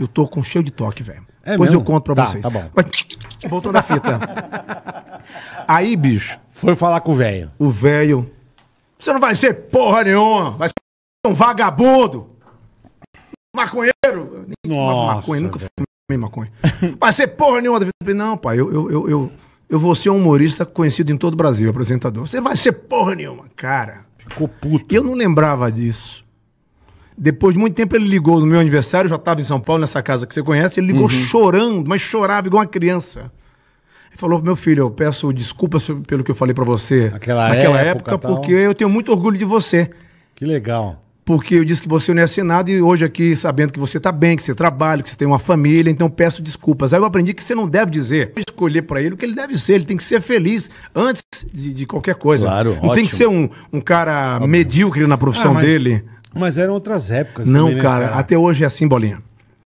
Eu tô com cheio de toque, velho. É Depois mesmo? eu conto pra tá, vocês. Tá bom. Voltou da fita. Aí, bicho. Foi falar com o velho. O velho. Você não vai ser porra nenhuma. Vai ser um vagabundo. Maconheiro. Nem Nossa, maconha, nunca fumei maconha. Vai ser porra nenhuma da vida. Não, pai, eu, eu, eu, eu, eu vou ser um humorista conhecido em todo o Brasil, apresentador. Você vai ser porra nenhuma, cara. Ficou puto. Eu não lembrava disso. Depois de muito tempo ele ligou no meu aniversário, já estava em São Paulo, nessa casa que você conhece, ele ligou uhum. chorando, mas chorava igual uma criança. Ele falou: "Meu filho, eu peço desculpas pelo que eu falei para você Aquela naquela época, época porque eu tenho muito orgulho de você". Que legal. Porque eu disse que você não é nada e hoje aqui, sabendo que você está bem, que você trabalha, que você tem uma família, então peço desculpas. Aí eu aprendi que você não deve dizer, escolher para ele o que ele deve ser, ele tem que ser feliz antes de, de qualquer coisa. Claro, não ótimo. tem que ser um, um cara Óbvio. medíocre na profissão ah, mas... dele. Mas eram outras épocas. Não, também, né, cara, até hoje é assim, Bolinha.